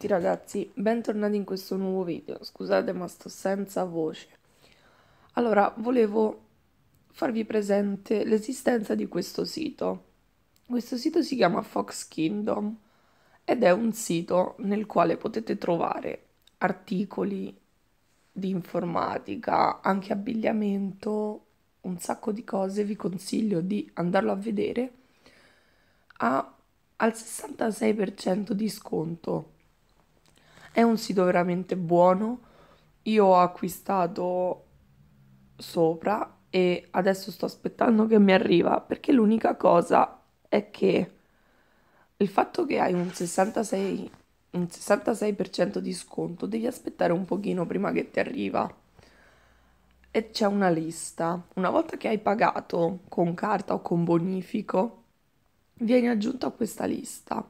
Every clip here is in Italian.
tutti ragazzi, bentornati in questo nuovo video, scusate ma sto senza voce. Allora, volevo farvi presente l'esistenza di questo sito. Questo sito si chiama Fox Kingdom ed è un sito nel quale potete trovare articoli di informatica, anche abbigliamento, un sacco di cose, vi consiglio di andarlo a vedere. Ha al 66% di sconto è un sito veramente buono. Io ho acquistato sopra e adesso sto aspettando che mi arriva perché l'unica cosa è che il fatto che hai un 66, un 66% di sconto devi aspettare un pochino prima che ti arriva e c'è una lista. Una volta che hai pagato con carta o con bonifico, vieni aggiunto a questa lista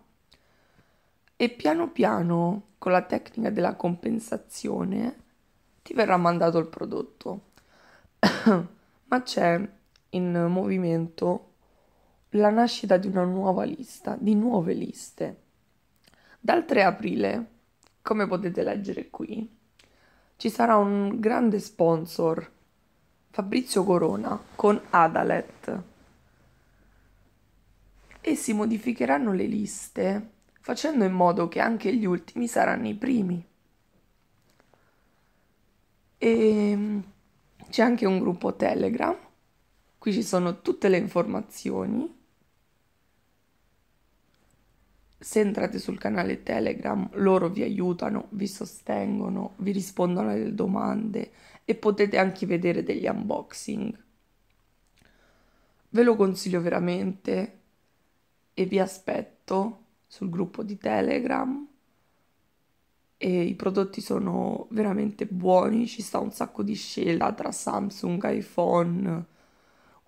e piano piano con la tecnica della compensazione ti verrà mandato il prodotto. Ma c'è in movimento la nascita di una nuova lista, di nuove liste. Dal 3 aprile, come potete leggere qui, ci sarà un grande sponsor, Fabrizio Corona, con Adalet. E si modificheranno le liste facendo in modo che anche gli ultimi saranno i primi. E ehm, c'è anche un gruppo Telegram, qui ci sono tutte le informazioni. Se entrate sul canale Telegram, loro vi aiutano, vi sostengono, vi rispondono alle domande e potete anche vedere degli unboxing. Ve lo consiglio veramente e vi aspetto sul gruppo di Telegram e i prodotti sono veramente buoni, ci sta un sacco di scelta tra Samsung, iPhone,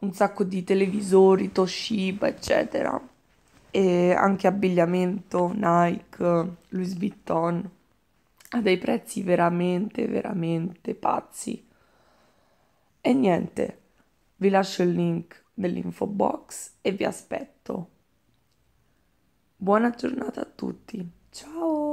un sacco di televisori, Toshiba, eccetera, e anche abbigliamento, Nike, Louis Vuitton, a dei prezzi veramente, veramente pazzi. E niente, vi lascio il link nell'info box e vi aspetto. Buona giornata a tutti. Ciao!